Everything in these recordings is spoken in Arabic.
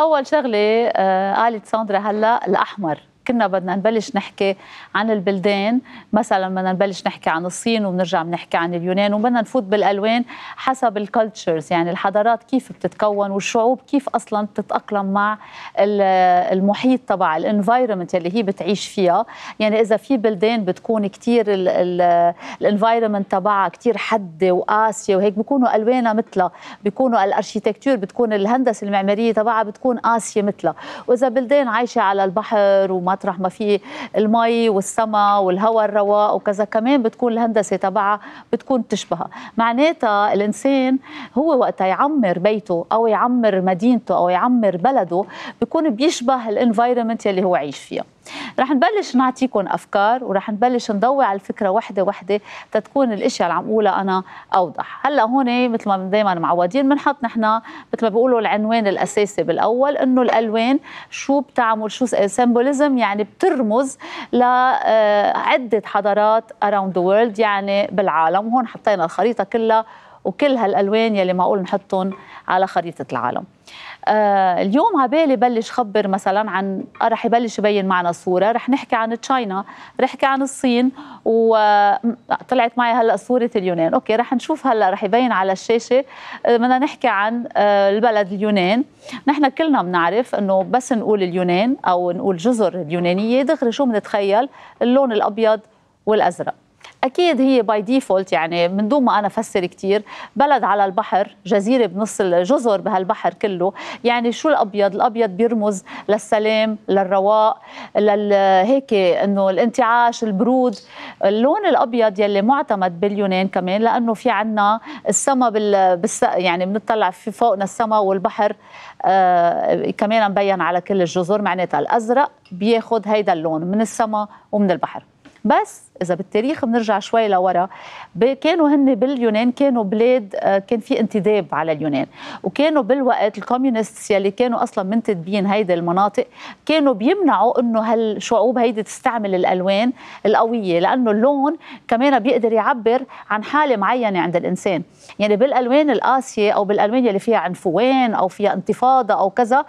اول شغله قالت آه، ساندرا هلا الاحمر كنا بدنا نبلش نحكي عن البلدان مثلا بدنا نبلش نحكي عن الصين وبنرجع بنحكي عن اليونان وبدنا نفوت بالالوان حسب الكالتشرز يعني الحضارات كيف بتتكون والشعوب كيف اصلا بتتاقلم مع المحيط تبع الانفايرمنت اللي هي بتعيش فيها يعني اذا في بلدان بتكون كثير الانفايرمنت تبعها كثير حدة وقاسيه وهيك بيكونوا الوانها مثلها بيكونوا الاركيتكتور بتكون الهندسه المعماريه تبعها بتكون قاسيه مثلها واذا بلدان عايشه على البحر وما مطرح ما في المي والسما والهواء الرواق وكذا كمان بتكون الهندسه تبعها بتكون تشبهها معناتها الانسان هو وقتها يعمر بيته او يعمر مدينته او يعمر بلده بيكون بيشبه الانفايرمنت يلي هو عايش فيها رح نبلش نعطيكم افكار ورح نبلش نضوي على الفكره وحده وحده تتكون الاشياء اللي عم اقولها انا اوضح هلا هون مثل ما دائما معودين بنحط نحن مثل ما بيقولوا العنوان الاساسي بالاول انه الالوان شو بتعمل شو سيمبوليزم يعني بترمز لعدة حضارات around the world يعني بالعالم وهون حطينا الخريطة كلها وكل هالالوان يلي معقول نحطهم على خريطه العالم آه اليوم عبالي بلش خبر مثلا عن آه، رح يبلش يبين معنا صوره رح نحكي عن تشاينا رح نحكي عن الصين وطلعت آه، معي هلا صوره اليونان اوكي رح نشوف هلا رح يبين على الشاشه آه، بدنا نحكي عن البلد اليونان نحن كلنا بنعرف انه بس نقول اليونان او نقول جزر اليونانيه دغري شو بنتخيل اللون الابيض والازرق اكيد هي باي ديفولت يعني من دون ما انا افسر كثير بلد على البحر جزيره بنص الجزر بهالبحر كله يعني شو الابيض الابيض بيرمز للسلام للرواء لهيك انه الانتعاش البرود اللون الابيض يلي معتمد باليونان كمان لانه في عنا السما بال... يعني بنطلع في فوقنا السما والبحر آه كمان مبين على كل الجزر معناتها الازرق بياخذ هيدا اللون من السما ومن البحر بس اذا بالتاريخ بنرجع شوي لورا كانوا هن باليونان كانوا بلاد آه، كان في انتداب على اليونان وكانوا بالوقت الكوميونست يلي كانوا اصلا منتدبين هيدي المناطق كانوا بيمنعوا انه هالشعوب هيدي تستعمل الالوان القويه لانه اللون كمان بيقدر يعبر عن حاله معينه عند الانسان يعني بالالوان القاسيه او بالالوان يلي فيها عنفوان او فيها انتفاضه او كذا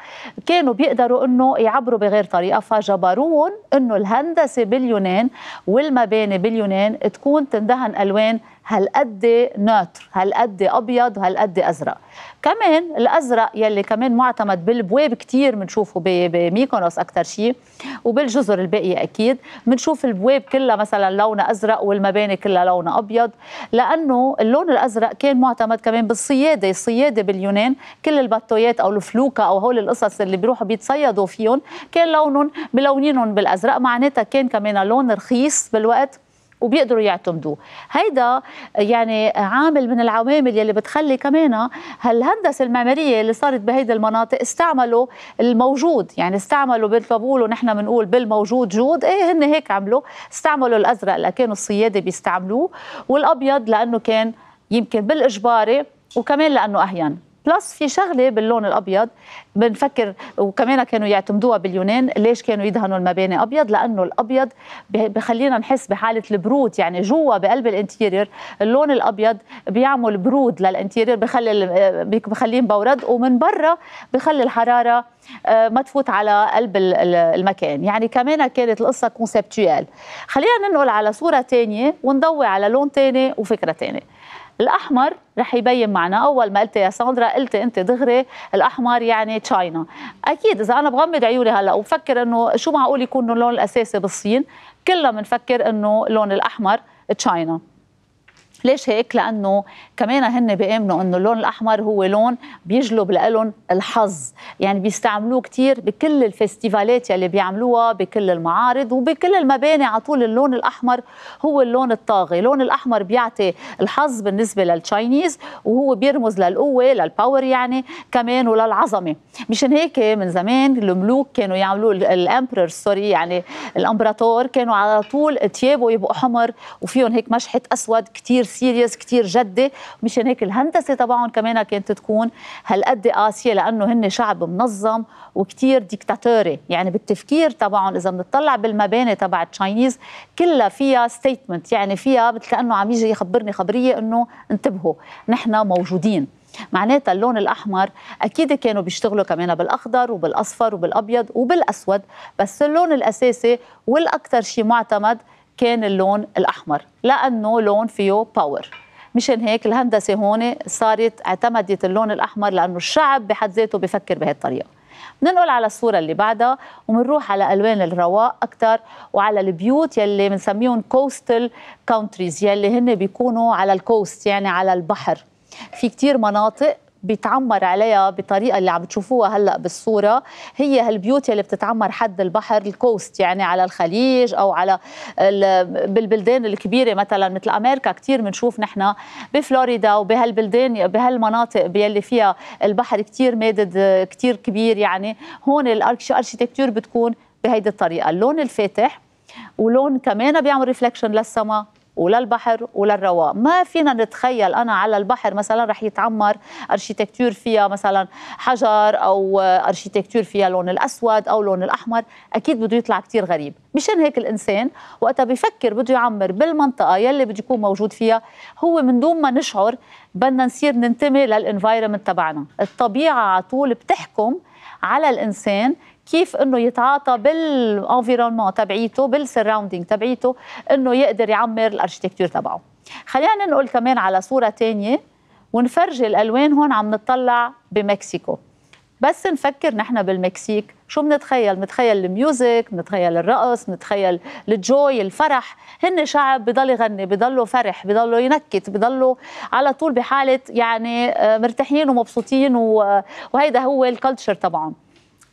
كانوا بيقدروا انه يعبروا بغير طريقه فجبروهم انه الهندسه باليونان والمباني الياباني باليونان تكون تندهن الوان هالقد ناتر هالقد ابيض وهالقد ازرق كمان الازرق يلي كمان معتمد بالبواب كتير بنشوفه بميكونوس اكثر شيء وبالجزر الباقيه اكيد بنشوف البواب كلها مثلا لونها ازرق والمباني كلها لونها ابيض لانه اللون الازرق كان معتمد كمان بالصياده الصياده باليونان كل البطويات او الفلوكه او هول القصص اللي بيروحوا بيتصيدوا فيهم كان لونهم بلونينهم بالازرق معناتها كان كمان لون رخيص بالوقت وبيقدروا يعتمدوه هيدا يعني عامل من العوامل يلي بتخلي كمان هالهندسه المعماريه اللي صارت بهيدا المناطق استعملوا الموجود يعني استعملوا بالفابول ونحن بنقول بالموجود جود ايه هن هيك عملوا استعملوا الازرق لكانوا الصياده بيستعملوه والابيض لانه كان يمكن بالاجباري وكمان لانه اهين بلس في شغله باللون الابيض بنفكر وكمان كانوا يعتمدوها باليونان ليش كانوا يدهنوا المباني ابيض لانه الابيض بخلينا نحس بحاله البرود يعني جوا بقلب الانتيرير اللون الابيض بيعمل برود للانتيرير بخلي بخليه بورد ومن برا بخلي الحراره آه، ما تفوت على قلب المكان يعني كمان كانت القصه كونسبتوال خلينا ننقل على صوره ثانيه ونضوي على لون ثاني وفكره ثانيه الاحمر رح يبين معنا اول ما قلت يا ساندرا قلت انت دغري الاحمر يعني تشاينا اكيد اذا انا بغمض عيوني هلا وبفكر انه شو معقول يكون اللون الاساسي بالصين كلنا بنفكر انه اللون الاحمر تشاينا ليش هيك لانه كمان هن بيامنوا انه اللون الاحمر هو لون بيجلب لهم الحظ يعني بيستعملوه كثير بكل الفستيفالات يلي بيعملوها بكل المعارض وبكل المباني على طول اللون الاحمر هو اللون الطاغي اللون الاحمر بيعطي الحظ بالنسبه للتشاينيز وهو بيرمز للقوه للباور يعني كمان وللعظمه مشان هيك من زمان الملوك كانوا يعملوا الامبرر سوري يعني الامبراطور كانوا على طول ثيابه يبقوا حمر وفيهم هيك مشحه اسود كثير سيريس كتير جدة مشان هيك الهندسة تبعهم كمان كانت تكون هالقد قاسية لأنه هن شعب منظم وكتير ديكتاتوري يعني بالتفكير تبعهم إذا بنطلع بالمباني تبع التشاينيز كلها فيها ستيتمنت يعني فيها مثل كأنه عم يجي يخبرني خبرية إنه انتبهوا نحن موجودين معناتها اللون الاحمر اكيد كانوا بيشتغلوا كمان بالاخضر وبالاصفر وبالابيض وبالاسود بس اللون الاساسي والاكثر شيء معتمد كان اللون الأحمر لأنه لون فيه باور مشان هيك الهندسة هون صارت اعتمدت اللون الأحمر لأنه الشعب بحد ذاته بفكر بهالطريقة بننقل على الصورة اللي بعدها وبنروح على ألوان الرواق أكثر وعلى البيوت يلي بنسميهم كوستل كونتريز يلي هن بيكونوا على الكوست يعني على البحر في كتير مناطق بيتعمر عليها بطريقه اللي عم تشوفوها هلا بالصوره هي هالبيوت اللي بتتعمر حد البحر الكوست يعني على الخليج او على بالبلدان الكبيره مثلا مثل امريكا كثير بنشوف نحن بفلوريدا وبهالبلدان بهالمناطق يلي فيها البحر كثير مادد كثير كبير يعني هون الاركتكتور بتكون بهيدي الطريقه اللون الفاتح ولون كمان بيعمل ريفلكشن للسماء ولا البحر ولا الرواء ما فينا نتخيل أنا على البحر مثلا رح يتعمر أرشيتكتور فيها مثلا حجر أو أرشيتكتور فيها لون الأسود أو لون الأحمر أكيد بده يطلع كتير غريب مشان هيك الإنسان وقتها بفكر بده يعمر بالمنطقة يلي بده يكون موجود فيها هو من دون ما نشعر بدنا نصير ننتمي للإنفايرمنت تبعنا الطبيعة على طول بتحكم على الإنسان كيف انه يتعاطى بالانفيرونمون تبعيته بالسراوندينغ تبعيته انه يقدر يعمر الارشيتكتور تبعه خلينا ننقل كمان على صوره ثانيه ونفرجي الالوان هون عم نطلع بمكسيكو بس نفكر نحن بالمكسيك شو بنتخيل بنتخيل الميوزك بنتخيل الرقص بنتخيل الجوي الفرح هن شعب بضل يغني بضلوا فرح بضلوا ينكت بضلوا على طول بحاله يعني آه، مرتاحين ومبسوطين وهيدا هو الكالتشر تبعهم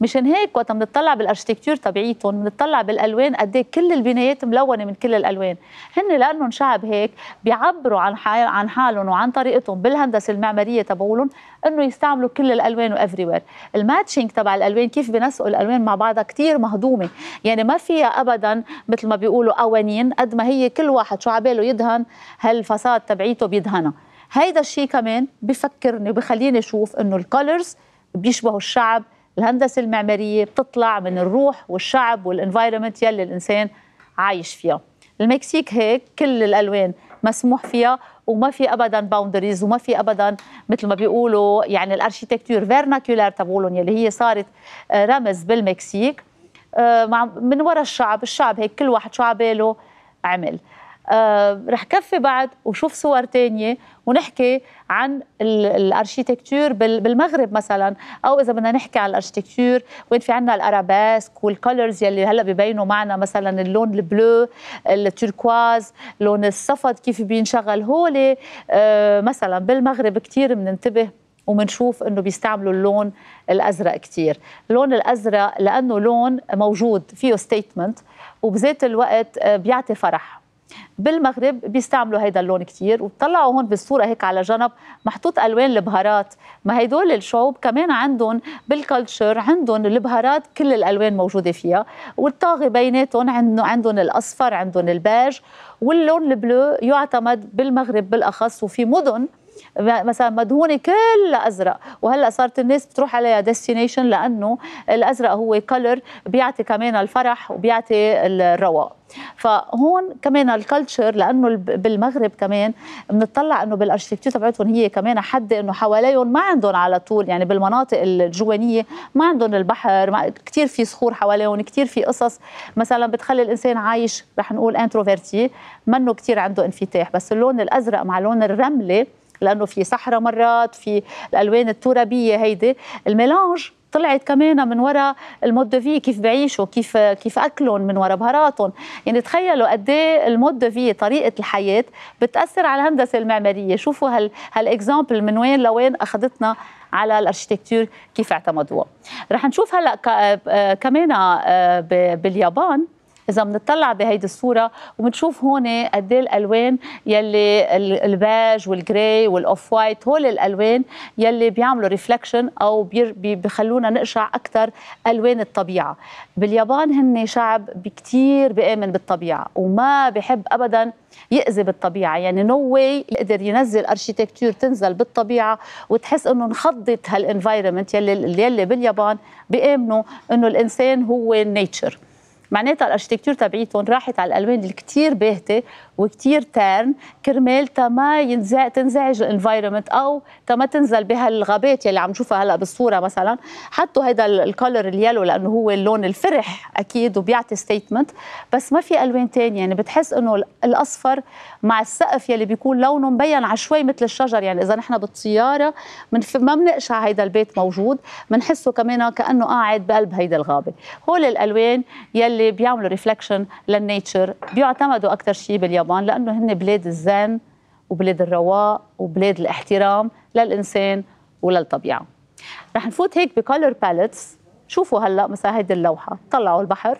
مشان هيك وقت بنطلع بالاركتيكتور تبعيتهم بنطلع بالالوان قد ايه كل البنايات ملونه من كل الالوان هن لانهم شعب هيك بيعبروا عن عن حالهم وعن طريقتهم بالهندسه المعماريه تبعولهم انه يستعملوا كل الالوان وافري وير الماتشنج تبع الالوان كيف بنسقوا الالوان مع بعضها كثير مهضومه يعني ما فيها ابدا مثل ما بيقولوا قوانين قد ما هي كل واحد شو عباله يدهن هالفساد تبعيته بيدهنها هيدا الشيء كمان بفكرني وبخليني اشوف انه الكولرز بيشبهوا الشعب الهندسه المعماريه بتطلع من الروح والشعب والانفايرمنت يلي الانسان عايش فيها المكسيك هيك كل الالوان مسموح فيها وما في ابدا باوندريز وما في ابدا مثل ما بيقولوا يعني الاركيتكتور فيرناكولار تبعولهم يلي هي صارت آه، رمز بالمكسيك آه، من وراء الشعب الشعب هيك كل واحد شو عباله عمل آه، رح كفي بعد وشوف صور تانية ونحكي عن الاركيتكتور بالمغرب مثلا او اذا بدنا نحكي عن الاركيتكتور وين في عندنا الارابيسك والكولرز يلي هلا ببينوا معنا مثلا اللون البلو التركواز لون الصفد كيف بينشغل هول آه، مثلا بالمغرب كثير بننتبه ومنشوف انه بيستعملوا اللون الازرق كثير اللون الازرق لانه لون موجود فيه ستيتمنت وبذات الوقت آه، بيعطي فرح بالمغرب بيستعملوا هيدا اللون كتير وبطلعوا هون بالصوره هيك على جنب محطوط الوان البهارات ما هيدول الشعوب كمان عندهم بالكلتشر عندهم البهارات كل الالوان موجوده فيها والطاغي بيناتهم عندهم عندهم الاصفر عندهم البيج واللون البلو يعتمد بالمغرب بالاخص وفي مدن مثلا مدهونه كلها ازرق وهلا صارت الناس بتروح عليها ديستنيشن لانه الازرق هو كلر بيعطي كمان الفرح وبيعطي الرواق فهون كمان الكلتشر لانه بالمغرب كمان بنطلع انه بالارشيتكتشر تبعتهم هي كمان حد انه حواليهم ما عندهم على طول يعني بالمناطق الجوانيه ما عندهم البحر كثير في صخور حواليهم كثير في قصص مثلا بتخلي الانسان عايش رح نقول انتروفيرتي منه كثير عنده انفتاح بس اللون الازرق مع لون الرمله لانه في صحراء مرات في الالوان الترابيه هيدي الميلانج طلعت كمان من وراء المود في كيف بعيشوا كيف كيف اكلهم من وراء بهاراتهم يعني تخيلوا قد ايه المود في طريقه الحياه بتاثر على الهندسه المعماريه شوفوا هال هالاكزامبل من وين لوين اخذتنا على الارشيتكتور كيف اعتمدوها رح نشوف هلا آه، آه، كمان آه، باليابان اذا بنطلع بهيدي الصوره وبنشوف هون قد ايه الالوان يلي الباج والجراي والاوف وايت هول الالوان يلي بيعملوا ريفلكشن او بيخلونا نقشع اكثر الوان الطبيعه باليابان هن شعب كثير بامن بالطبيعه وما بحب ابدا يأذي بالطبيعة يعني نو no واي يقدر ينزل أرشيتكتور تنزل بالطبيعة وتحس انه انخضت هالانفايرمنت يلي يلي باليابان بيامنوا انه الانسان هو النيتشر معناتها الاركتكتور تبعيتهم راحت على الالوان الكتير باهته وكتير تيرن كرمال تما ينزع تنزعج الانفايرمنت او تما تنزل بهالغابات يلي عم نشوفها هلا بالصوره مثلا حطوا هذا الكولر اليلو لانه هو اللون الفرح اكيد وبيعطي ستيتمنت بس ما في الوان ثانيه يعني بتحس انه الاصفر مع السقف يلي بيكون لونه مبين على شوي مثل الشجر يعني اذا نحن بالطياره من ما بنقشع هيدا البيت موجود بنحسه كمان كانه قاعد بقلب هيدا الغابه هول الالوان يلي اللي بيعملوا ريفلكشن للنيتشر بيعتمدوا اكثر شيء باليابان لانه هن بلاد الزن وبلاد الرواق وبلاد الاحترام للانسان وللطبيعه رح نفوت هيك بكولر باليتس شوفوا هلا مثلا هيدي اللوحه طلعوا البحر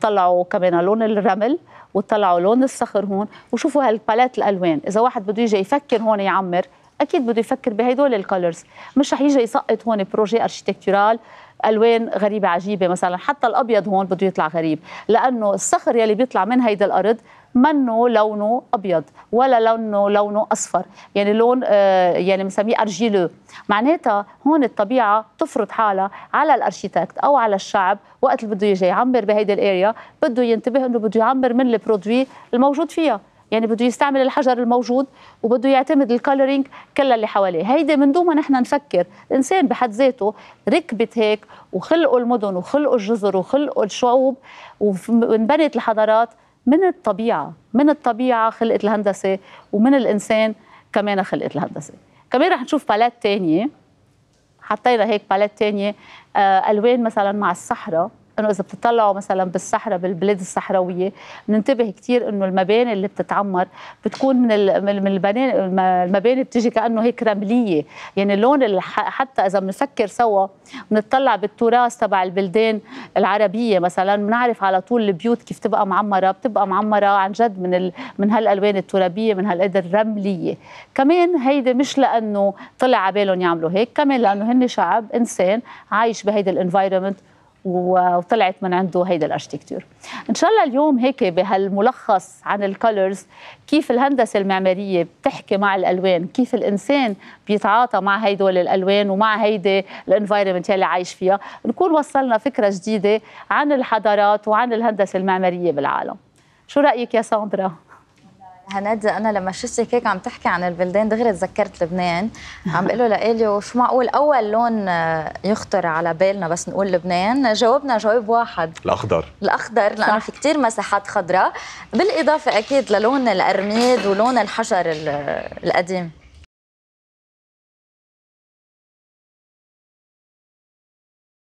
طلعوا كمان لون الرمل وطلعوا لون الصخر هون وشوفوا هالباليت الالوان اذا واحد بده يجي يفكر هون يعمر اكيد بده يفكر بهدول الكولرز مش رح يجي يسقط هون بروجي اركيتكتورال الوان غريبه عجيبه مثلا حتى الابيض هون بده يطلع غريب لانه الصخر يلي بيطلع من هيدي الارض منه لونه ابيض ولا لونه لونه اصفر يعني لون آه يعني بنسميه ارجيلو معناتها هون الطبيعه تفرض حالها على الارشيتكت او على الشعب وقت اللي بده يجي يعمر بهيدي الاريا بده ينتبه انه بده يعمر من البرودوي الموجود فيها يعني بده يستعمل الحجر الموجود وبده يعتمد الكالورينج كل اللي حواليه هيدي من دون ما نحن نفكر الانسان بحد ذاته ركبت هيك وخلقوا المدن وخلقوا الجزر وخلقوا الشعوب وانبنت الحضارات من الطبيعه من الطبيعه خلقت الهندسه ومن الانسان كمان خلقت الهندسه كمان رح نشوف بالات تانية حطينا هيك بالات تانية آه، الوان مثلا مع الصحراء انه اذا بتطلعوا مثلا بالصحراء بالبلاد الصحراويه بننتبه كثير انه المباني اللي بتتعمر بتكون من من البنان المباني بتيجي كانه هيك رمليه يعني اللون حتى اذا بنفكر سوا بنطلع بالتراث تبع البلدان العربيه مثلا بنعرف على طول البيوت كيف تبقى معمره بتبقى معمره عن جد من ال... من هالالوان الترابيه من هالقد الرمليه كمان هيدي مش لانه طلع على بالهم يعملوا هيك كمان لانه هن شعب انسان عايش بهيدا الانفايرمنت وطلعت من عنده هيدا الاركتكتور ان شاء الله اليوم هيك بهالملخص عن الكولرز كيف الهندسه المعماريه بتحكي مع الالوان كيف الانسان بيتعاطى مع هيدول الالوان ومع هيدي الانفايرمنت اللي عايش فيها نكون وصلنا فكره جديده عن الحضارات وعن الهندسه المعماريه بالعالم شو رايك يا ساندرا هناد انا لما شفتك هيك عم تحكي عن البلدان دغري تذكرت لبنان عم بقول له لاليو شو معقول اول لون آه، يخطر على بالنا بس نقول لبنان جاوبنا جواب واحد الاخضر الاخضر لانه في كثير مساحات خضراء بالاضافه اكيد للون الارميد ولون الحجر القديم